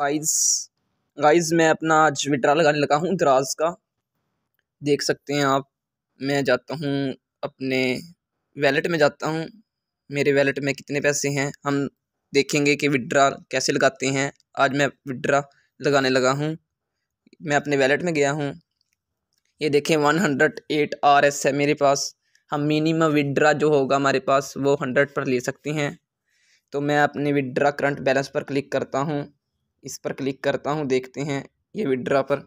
guys guys मैं अपना आज विड्रा लगाने लगा हूँ दराज का देख सकते हैं आप मैं जाता हूँ अपने वैलेट में जाता हूँ मेरे वैलेट में कितने पैसे हैं हम देखेंगे कि विड्रा कैसे लगाते हैं आज मैं विड्रा लगाने लगा हूँ मैं अपने वैलेट में गया हूँ ये देखें one hundred eight R S है मेरे पास हम मिनिमम विड्रा जो होगा हमारे पास वो हंड्रेड पर ले सकते हैं तो मैं अपने विड्रा करंट बैलेंस पर क्लिक करता हूँ इस पर क्लिक करता हूँ देखते हैं ये विड्रा पर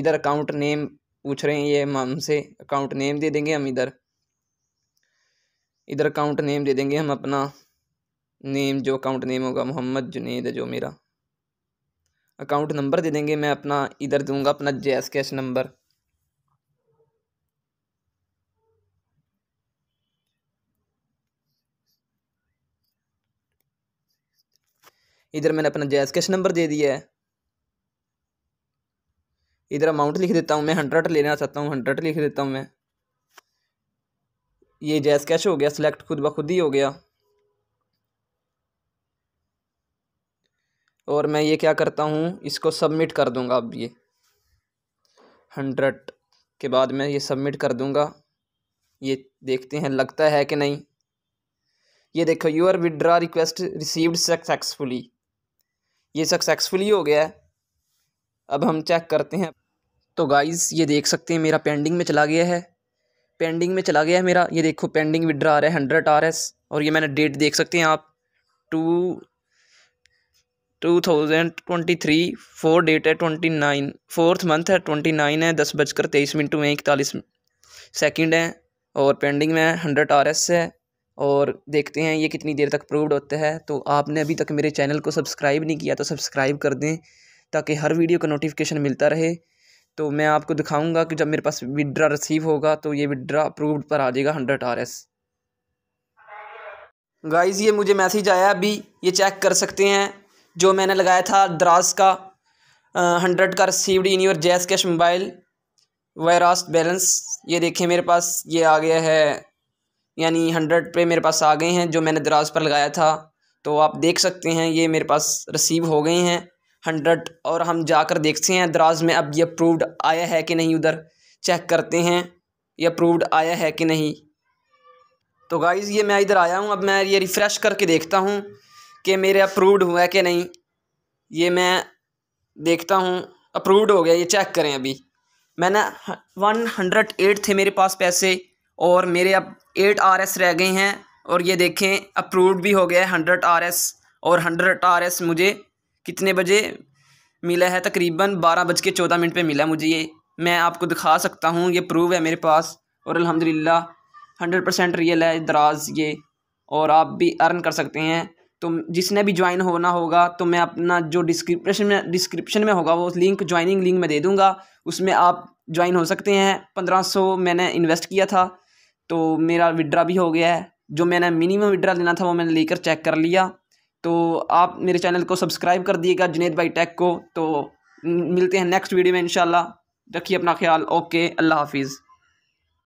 इधर अकाउंट नेम पूछ रहे हैं ये हम हमसे अकाउंट नेम दे देंगे हम इधर इधर अकाउंट नेम दे देंगे हम अपना नेम जो अकाउंट नेम होगा मोहम्मद जुनेद जो मेरा अकाउंट नंबर दे देंगे मैं अपना इधर दूंगा अपना जैस कैश नंबर इधर मैंने अपना जैस कैश नंबर दे दिया है इधर अमाउंट लिख देता हूँ मैं हंड्रेड लेना चाहता हूँ हंड्रेड लिख देता हूँ मैं ये जैस कैश हो गया सिलेक्ट खुद ब खुद ही हो गया और मैं ये क्या करता हूँ इसको सबमिट कर दूँगा अब ये हंड्रेड के बाद मैं ये सबमिट कर दूँगा ये देखते हैं लगता है कि नहीं ये देखो your withdraw request received successfully ये सक्सेसफुली हो गया है अब हम चेक करते हैं तो गाइज़ ये देख सकते हैं मेरा पेंडिंग में चला गया है पेंडिंग में चला गया है मेरा ये देखो पेंडिंग विड्रा आ रहा है हंड्रेड आर एस और ये मैंने डेट देख सकते हैं आप two two thousand twenty three four date है ट्वेंटी नाइन फोर्थ मंथ है ट्वेंटी नाइन है दस बजकर तेईस मिनट में इकतालीस सेकेंड है और पेंडिंग में हंड्रेड आर एस है और देखते हैं ये कितनी देर तक प्रूवड होता है तो आपने अभी तक मेरे चैनल को सब्सक्राइब नहीं किया तो सब्सक्राइब कर दें ताकि हर वीडियो का नोटिफिकेशन मिलता रहे तो मैं आपको दिखाऊंगा कि जब मेरे पास विड्रा रिसीव होगा तो ये विड्रा अप्रूव्ड पर आ जाएगा हंड्रेड आर एस गाइज़ ये मुझे मैसेज आया अभी ये चेक कर सकते हैं जो मैंने लगाया था द्रास का हंड्रेड का received in your Jazz cash mobile वायरास बैलेंस ये देखें मेरे पास ये आ गया है यानी हंड्रेड पे मेरे पास आ गए हैं जो मैंने दराज पर लगाया था तो आप देख सकते हैं ये मेरे पास रिसीव हो गए हैं हंड्रेड और हम जाकर देखते हैं दराज में अब ये अप्रूव्ड आया है कि नहीं उधर चेक करते हैं ये अप्रूव्ड आया है कि नहीं तो गाइज़ ये मैं इधर आया हूँ अब मैं ये रिफ़्रेश करके देखता हूँ कि मेरे अप्रूव्ड हुआ है कि नहीं ये मैं देखता हूँ अप्रूव्ड हो गया ये चेक करें अभी मैंने वन हंड्रेड एट थे मेरे पास पैसे और मेरे अब एट आर एस रह गए हैं और ये देखें अप्रूव्ड भी हो गया है हंड्रेड आर एस और हंड्रेड आर एस मुझे कितने बजे मिला है तकरीबन बारह बज के चौदह मिनट पर मिला है मुझे ये मैं आपको दिखा सकता हूँ ये प्रूव है मेरे पास और अल्हम्दुलिल्लाह हंड्रेड परसेंट रियल है दराज ये और आप भी अर्न कर सकते हैं तो जिसने भी ज्वाइन होना होगा तो मैं अपना जो डिस्क्रिप्शन में डिस्क्रिप्शन में होगा वो लिंक ज्वाइनिंग लिंक में दे दूँगा उसमें आप ज्वाइन हो सकते हैं पंद्रह सौ मैंने इन्वेस्ट किया था तो मेरा विड्रा भी हो गया है जो मैंने मिनिमम विड्रा लेना था वो मैंने लेकर चेक कर लिया तो आप मेरे चैनल को सब्सक्राइब कर दिएगा जुनेद भाई टेक को तो मिलते हैं नेक्स्ट वीडियो में इंशाल्लाह रखिए अपना ख्याल ओके अल्लाह हाफिज़